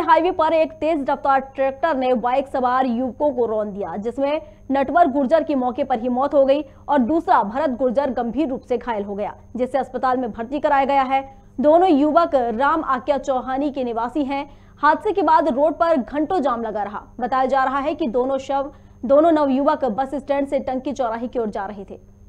से हाईवे पर एक तेज रफ्तार ट्रैक्टर ने बाइक सवार युवकों को रोन दिया जिसमें नटवर गुर्जर की मौके पर ही मौत हो गई और दूसरा भरत गुर्जर गंभीर रूप से घायल हो गया जिसे अस्पताल में भर्ती कराया गया है दोनों युवक राम आक्या चौहानी के निवासी हैं हादसे के बाद रोड पर घंटों जाम लगा रहा बताया जा रहा है कि दोनों शव दोनों नव बस स्टैंड से टंकी चौराहे की ओर जा रहे थे